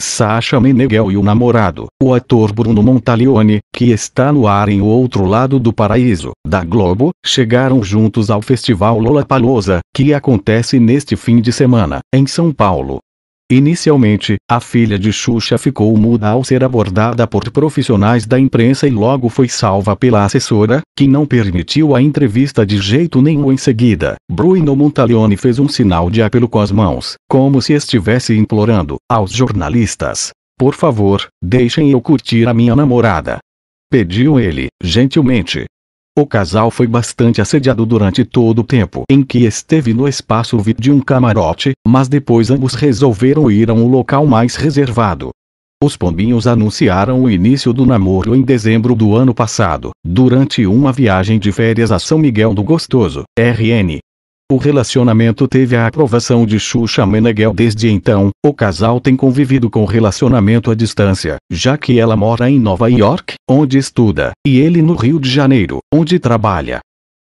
Sasha Meneghel e o namorado, o ator Bruno Montalione, que está no ar em O Outro Lado do Paraíso, da Globo, chegaram juntos ao Festival Lollapalooza, que acontece neste fim de semana, em São Paulo. Inicialmente, a filha de Xuxa ficou muda ao ser abordada por profissionais da imprensa e logo foi salva pela assessora, que não permitiu a entrevista de jeito nenhum em seguida. Bruno Montaleone fez um sinal de apelo com as mãos, como se estivesse implorando, aos jornalistas. Por favor, deixem eu curtir a minha namorada. Pediu ele, gentilmente, o casal foi bastante assediado durante todo o tempo em que esteve no espaço VIP de um camarote, mas depois ambos resolveram ir a um local mais reservado. Os pombinhos anunciaram o início do namoro em dezembro do ano passado, durante uma viagem de férias a São Miguel do Gostoso, RN. O relacionamento teve a aprovação de Xuxa Meneghel desde então. O casal tem convivido com relacionamento à distância, já que ela mora em Nova York, onde estuda, e ele no Rio de Janeiro, onde trabalha.